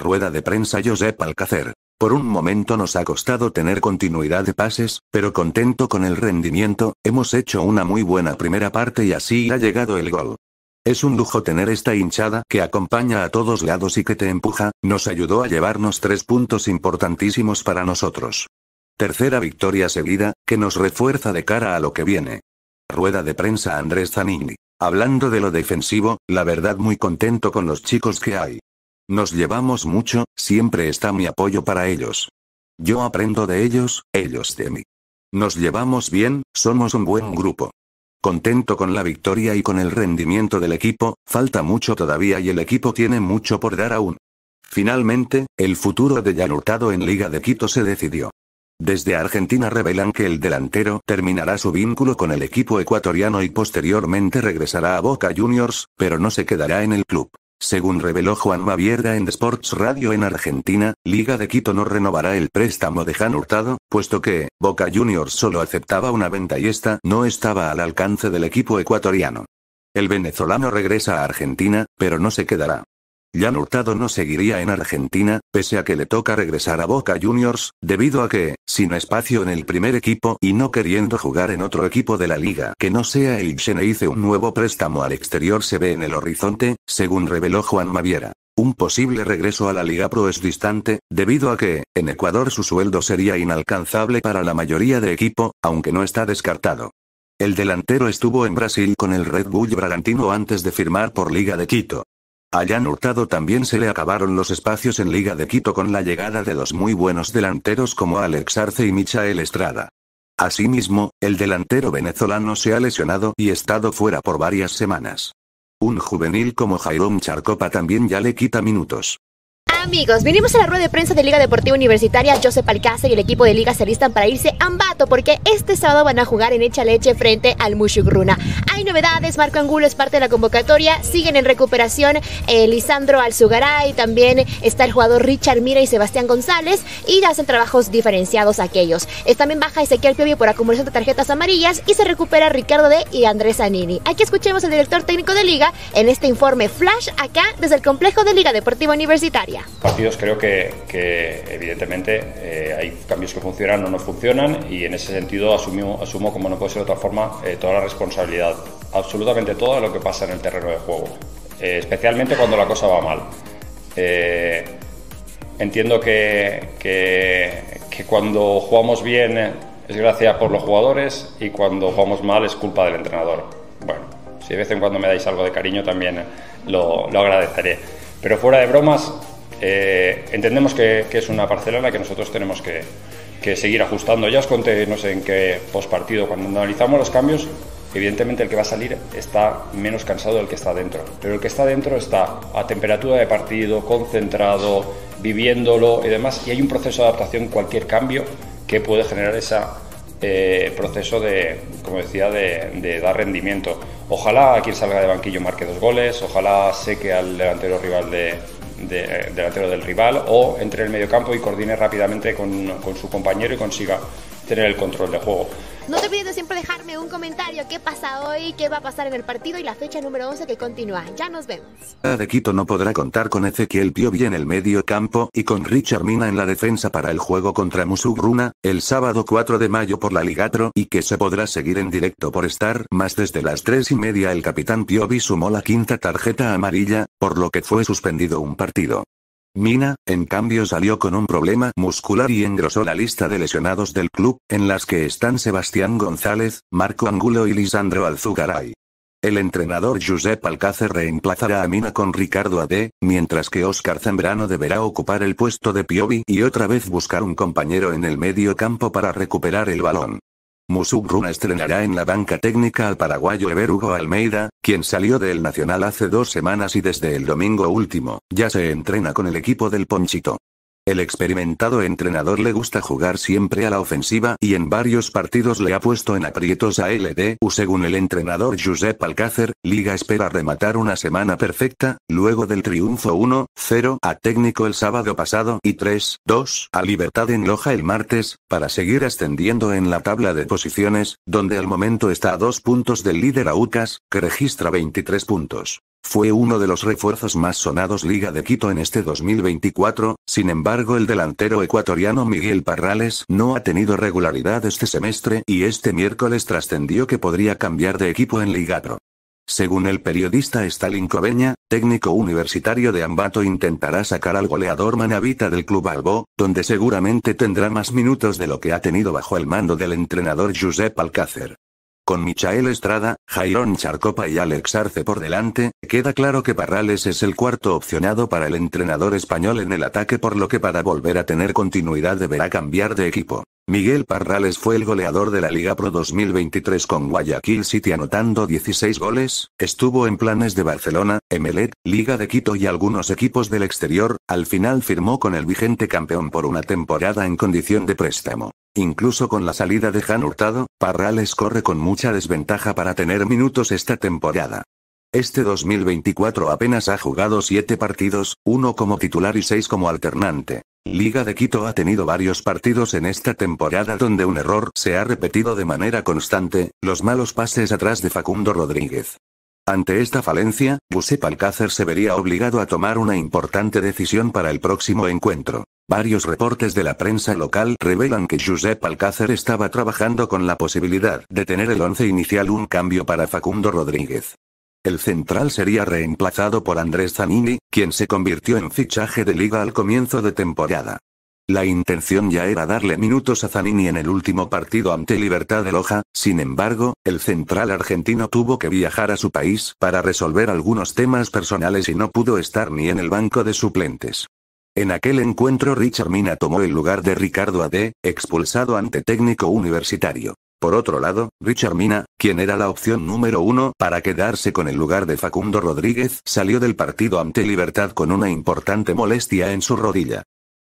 Rueda de prensa Josep Alcácer. Por un momento nos ha costado tener continuidad de pases, pero contento con el rendimiento, hemos hecho una muy buena primera parte y así ha llegado el gol. Es un lujo tener esta hinchada que acompaña a todos lados y que te empuja, nos ayudó a llevarnos tres puntos importantísimos para nosotros. Tercera victoria seguida, que nos refuerza de cara a lo que viene. Rueda de prensa Andrés Zanini. Hablando de lo defensivo, la verdad muy contento con los chicos que hay. Nos llevamos mucho, siempre está mi apoyo para ellos. Yo aprendo de ellos, ellos de mí. Nos llevamos bien, somos un buen grupo. Contento con la victoria y con el rendimiento del equipo, falta mucho todavía y el equipo tiene mucho por dar aún. Finalmente, el futuro de Yanurtado en Liga de Quito se decidió. Desde Argentina revelan que el delantero terminará su vínculo con el equipo ecuatoriano y posteriormente regresará a Boca Juniors, pero no se quedará en el club. Según reveló Juan Mavierda en Sports Radio en Argentina, Liga de Quito no renovará el préstamo de Jan Hurtado, puesto que, Boca Juniors solo aceptaba una venta y esta no estaba al alcance del equipo ecuatoriano. El venezolano regresa a Argentina, pero no se quedará. Jan Hurtado no seguiría en Argentina, pese a que le toca regresar a Boca Juniors, debido a que, sin espacio en el primer equipo y no queriendo jugar en otro equipo de la liga que no sea el hice un nuevo préstamo al exterior se ve en el horizonte, según reveló Juan Maviera. Un posible regreso a la Liga Pro es distante, debido a que, en Ecuador su sueldo sería inalcanzable para la mayoría de equipo, aunque no está descartado. El delantero estuvo en Brasil con el Red Bull Bragantino antes de firmar por Liga de Quito. A Hurtado también se le acabaron los espacios en Liga de Quito con la llegada de dos muy buenos delanteros como Alex Arce y Michael Estrada. Asimismo, el delantero venezolano se ha lesionado y estado fuera por varias semanas. Un juvenil como Jairón Charcopa también ya le quita minutos amigos, vinimos a la rueda de prensa de Liga Deportiva Universitaria. Josep Alcácer y el equipo de Liga se listan para irse a Ambato porque este sábado van a jugar en Echa Leche frente al Mushugruna. Hay novedades, Marco Angulo es parte de la convocatoria, siguen en recuperación eh, Lisandro Alzugaray, también está el jugador Richard Mira y Sebastián González y hacen trabajos diferenciados aquellos. Está eh, también baja Ezequiel Piovi por acumulación de tarjetas amarillas y se recupera Ricardo D y Andrés Anini. Aquí escuchemos al director técnico de Liga en este informe Flash acá desde el complejo de Liga Deportiva Universitaria partidos creo que, evidentemente eh, hay cambios que funcionan o no funcionan y en ese sentido asumo, asumo como no puede ser de otra forma eh, toda la responsabilidad, absolutamente todo lo que pasa en el terreno de juego, eh, especialmente cuando la cosa va mal. entiendo que, cuando jugamos bien es gracia por los jugadores y cuando jugamos mal es culpa del entrenador. Bueno, si de vez en cuando me dais algo de cariño también lo, lo agradeceré. Pero fuera de bromas, eh, entendemos que, es una parcela en la que nosotros tenemos que, que, seguir ajustando. Ya os conté, no sé en qué postpartido, cuando analizamos los cambios, evidentemente el que va a salir está menos cansado del que está dentro. Pero el que está dentro está a temperatura de partido, concentrado, viviéndolo y demás. Y hay un proceso de adaptación, cualquier cambio que puede generar ese eh, proceso de, como decía, de, de dar rendimiento. Ojalá a quien salga de banquillo marque dos goles, ojalá seque al delantero rival de, delantero del rival o entre el mediocampo y coordine rápidamente con su compañero y consiga tener el control de juego. No te olvides siempre dejarme un comentario qué pasa hoy, qué va a pasar en el partido y la fecha número 11 que continúa. Ya nos vemos. Ah, de Quito no podrá contar con Ezequiel Piovi en el medio campo y con Richard Mina en la defensa para el juego contra Musugruna, el sábado 4 de mayo por la Ligatro y que se podrá seguir en directo por estar más desde las 3 y media el capitán Piovi sumó la quinta tarjeta amarilla, por lo que fue suspendido un partido. Mina, en cambio salió con un problema muscular y engrosó la lista de lesionados del club, en las que están Sebastián González, Marco Angulo y Lisandro Alzugaray. El entrenador Josep Alcácer reemplazará a Mina con Ricardo Ade, mientras que Oscar Zambrano deberá ocupar el puesto de Piovi y otra vez buscar un compañero en el medio campo para recuperar el balón. Musugruna estrenará en la banca técnica al paraguayo Everugo Almeida, quien salió del Nacional hace dos semanas y desde el domingo último, ya se entrena con el equipo del Ponchito. El experimentado entrenador le gusta jugar siempre a la ofensiva y en varios partidos le ha puesto en aprietos a LDU según el entrenador Josep Alcácer, Liga espera rematar una semana perfecta, luego del triunfo 1-0 a técnico el sábado pasado y 3-2 a Libertad en Loja el martes, para seguir ascendiendo en la tabla de posiciones, donde al momento está a dos puntos del líder Aucas, que registra 23 puntos. Fue uno de los refuerzos más sonados Liga de Quito en este 2024, sin embargo el delantero ecuatoriano Miguel Parrales no ha tenido regularidad este semestre y este miércoles trascendió que podría cambiar de equipo en Ligatro. Según el periodista Stalin Coveña, técnico universitario de Ambato intentará sacar al goleador Manavita del club Albo, donde seguramente tendrá más minutos de lo que ha tenido bajo el mando del entrenador Josep Alcácer. Con Michael Estrada, Jairón Charcopa y Alex Arce por delante, queda claro que Parrales es el cuarto opcionado para el entrenador español en el ataque por lo que para volver a tener continuidad deberá cambiar de equipo. Miguel Parrales fue el goleador de la Liga Pro 2023 con Guayaquil City anotando 16 goles, estuvo en planes de Barcelona, Emelec, Liga de Quito y algunos equipos del exterior, al final firmó con el vigente campeón por una temporada en condición de préstamo. Incluso con la salida de Jan Hurtado, Parrales corre con mucha desventaja para tener minutos esta temporada. Este 2024 apenas ha jugado 7 partidos, uno como titular y 6 como alternante. Liga de Quito ha tenido varios partidos en esta temporada donde un error se ha repetido de manera constante, los malos pases atrás de Facundo Rodríguez. Ante esta falencia, Giuseppe Alcácer se vería obligado a tomar una importante decisión para el próximo encuentro. Varios reportes de la prensa local revelan que Giuseppe Alcácer estaba trabajando con la posibilidad de tener el once inicial un cambio para Facundo Rodríguez. El central sería reemplazado por Andrés Zanini, quien se convirtió en fichaje de liga al comienzo de temporada. La intención ya era darle minutos a Zanini en el último partido ante Libertad de Loja, sin embargo, el central argentino tuvo que viajar a su país para resolver algunos temas personales y no pudo estar ni en el banco de suplentes. En aquel encuentro Richard Mina tomó el lugar de Ricardo Ade, expulsado ante técnico universitario. Por otro lado, Richard Mina, quien era la opción número uno para quedarse con el lugar de Facundo Rodríguez, salió del partido ante Libertad con una importante molestia en su rodilla.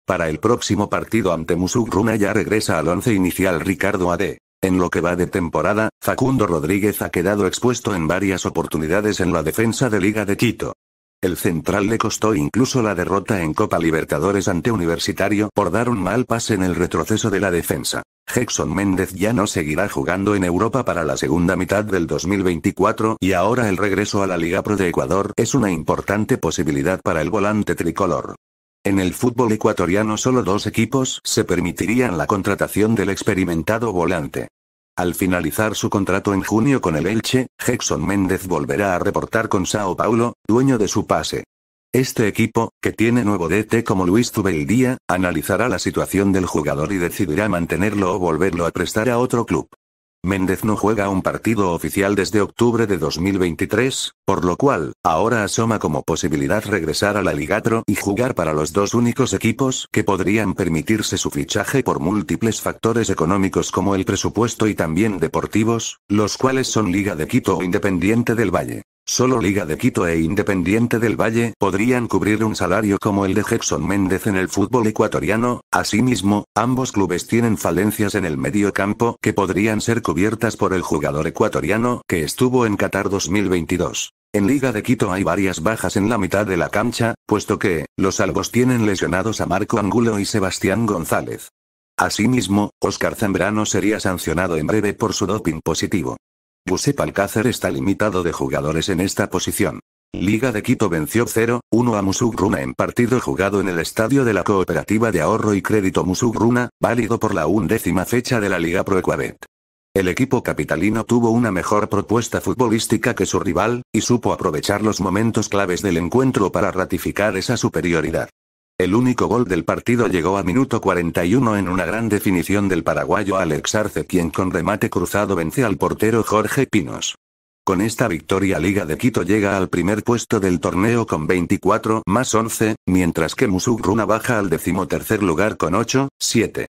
Para el próximo partido ante Musugruna ya regresa al once inicial Ricardo Ade. En lo que va de temporada, Facundo Rodríguez ha quedado expuesto en varias oportunidades en la defensa de Liga de Quito. El central le costó incluso la derrota en Copa Libertadores ante Universitario por dar un mal pase en el retroceso de la defensa. Hexon Méndez ya no seguirá jugando en Europa para la segunda mitad del 2024 y ahora el regreso a la Liga Pro de Ecuador es una importante posibilidad para el volante tricolor. En el fútbol ecuatoriano solo dos equipos se permitirían la contratación del experimentado volante. Al finalizar su contrato en junio con el Elche, Hexon Méndez volverá a reportar con Sao Paulo, dueño de su pase. Este equipo, que tiene nuevo DT como Luis Zubeldía, analizará la situación del jugador y decidirá mantenerlo o volverlo a prestar a otro club. Méndez no juega un partido oficial desde octubre de 2023, por lo cual, ahora asoma como posibilidad regresar a la Ligatro y jugar para los dos únicos equipos que podrían permitirse su fichaje por múltiples factores económicos como el presupuesto y también deportivos, los cuales son Liga de Quito o Independiente del Valle. Solo Liga de Quito e Independiente del Valle podrían cubrir un salario como el de Jackson Méndez en el fútbol ecuatoriano, asimismo, ambos clubes tienen falencias en el medio campo que podrían ser cubiertas por el jugador ecuatoriano que estuvo en Qatar 2022. En Liga de Quito hay varias bajas en la mitad de la cancha, puesto que, los albos tienen lesionados a Marco Angulo y Sebastián González. Asimismo, Oscar Zambrano sería sancionado en breve por su doping positivo. Josep Alcácer está limitado de jugadores en esta posición. Liga de Quito venció 0-1 a Musugruna en partido jugado en el estadio de la Cooperativa de Ahorro y Crédito Musugruna, válido por la undécima fecha de la Liga Pro El equipo capitalino tuvo una mejor propuesta futbolística que su rival, y supo aprovechar los momentos claves del encuentro para ratificar esa superioridad. El único gol del partido llegó a minuto 41 en una gran definición del paraguayo Alex Arce quien con remate cruzado vence al portero Jorge Pinos. Con esta victoria Liga de Quito llega al primer puesto del torneo con 24 más 11, mientras que Musugruna baja al decimotercer lugar con 8, 7.